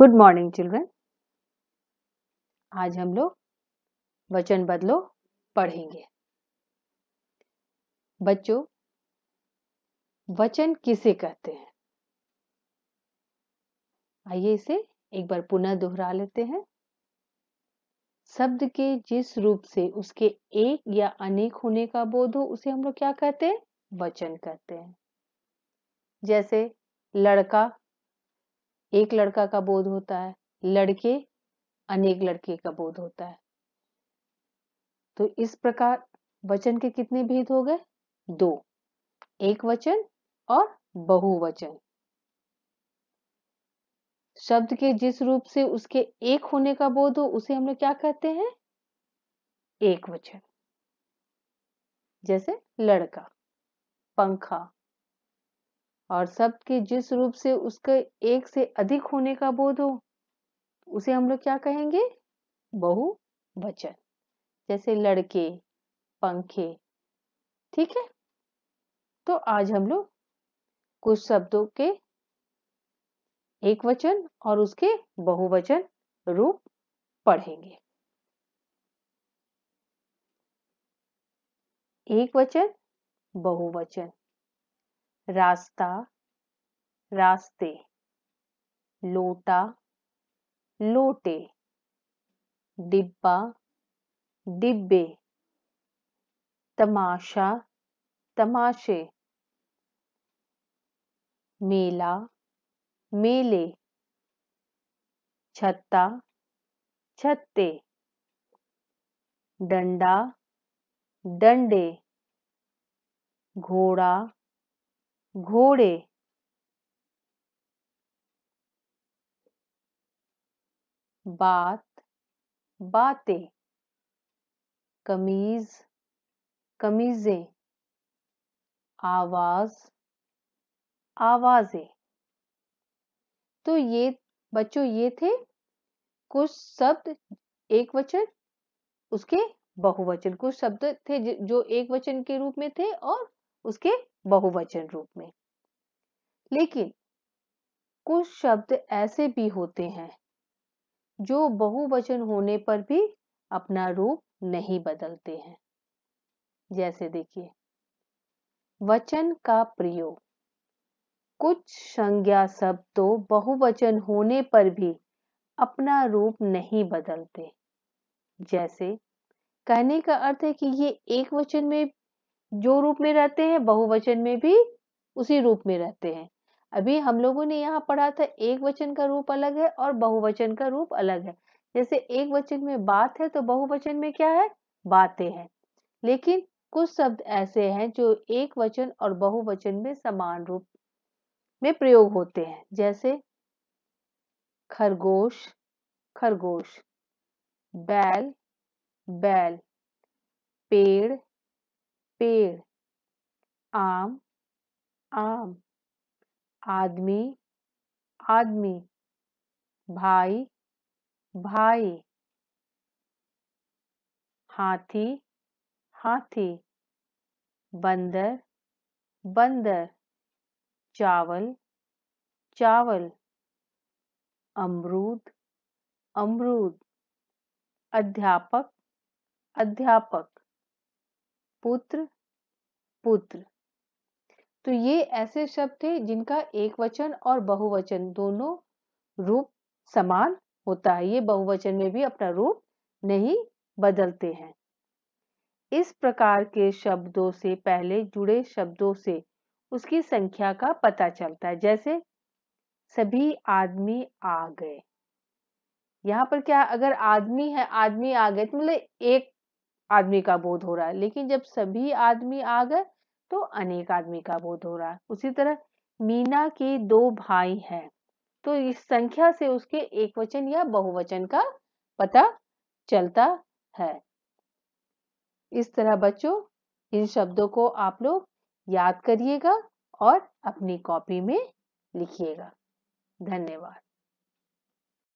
good morning children आज हम लोग वचन बदलो पढ़ेंगे बच्चों वचन किसे कहते हैं आइए इसे एक बार पुनः दोहरा लेते हैं शब्द के जिस रूप से उसके एक या अनेक होने का बोध हो उसे हम लोग क्या कहते हैं वचन कहते हैं जैसे लड़का एक लड़का का बोध होता है लड़के अनेक लड़के का बोध होता है तो इस प्रकार वचन के कितने भेद हो गए दो एक वचन और बहुवचन शब्द के जिस रूप से उसके एक होने का बोध हो उसे हम लोग क्या कहते हैं एक वचन जैसे लड़का पंखा और सब के जिस रूप से उसके एक से अधिक होने का बोध हो उसे हम लोग क्या कहेंगे बहु जैसे लड़के पंखे ठीक है तो आज हम लोग कुछ शब्दों के एक वचन और उसके बहुवचन रूप पढ़ेंगे एक वचन बहुवचन रास्ता रास्ते लोटा लोटे डिब्बा डिब्बे तमाशा तमाशे मेला मेले छत्ता छत्ते डंडा डंडे घोड़ा घोड़े बात बातें कमीज कमीजें आवाज आवाजें तो ये बच्चों ये थे कुछ शब्द एक वचन उसके बहुवचन कुछ शब्द थे जो एक वचन के रूप में थे और उसके बहुवचन रूप में लेकिन कुछ शब्द ऐसे भी होते हैं जो बहुवचन होने पर भी अपना रूप नहीं बदलते हैं जैसे देखिए वचन का प्रयोग कुछ संज्ञा शब्द तो बहुवचन होने पर भी अपना रूप नहीं बदलते जैसे कहने का अर्थ है कि ये एक वचन में जो रूप में रहते हैं बहुवचन में भी उसी रूप में रहते हैं अभी हम लोगों ने यहाँ पढ़ा था एक वचन का रूप अलग है और बहुवचन का रूप अलग है जैसे एक वचन में बात है तो बहुवचन में क्या है बातें हैं लेकिन कुछ शब्द ऐसे हैं जो एक वचन और बहुवचन में समान रूप में प्रयोग होते हैं जैसे खरगोश खरगोश बैल बैल पेड़ पेड़ आम आम आदमी आदमी भाई भाई हाथी हाथी बंदर बंदर चावल चावल अमरूद अमरूद अध्यापक अध्यापक पुत्र पुत्र तो ये ऐसे शब्द थे जिनका एक वचन और बहुवचन दोनों रूप समान होता है ये बहुवचन में भी अपना रूप नहीं बदलते हैं इस प्रकार के शब्दों से पहले जुड़े शब्दों से उसकी संख्या का पता चलता है जैसे सभी आदमी आ गए यहाँ पर क्या अगर आदमी है आदमी आ गए तो मतलब एक आदमी का बोध हो रहा है लेकिन जब सभी आदमी आ गए तो अनेक आदमी का बोध हो रहा है उसी तरह मीना के दो भाई हैं तो इस संख्या से उसके एक वचन या बहुवचन का पता चलता है इस तरह बच्चों इन शब्दों को आप लोग याद करिएगा और अपनी कॉपी में लिखिएगा धन्यवाद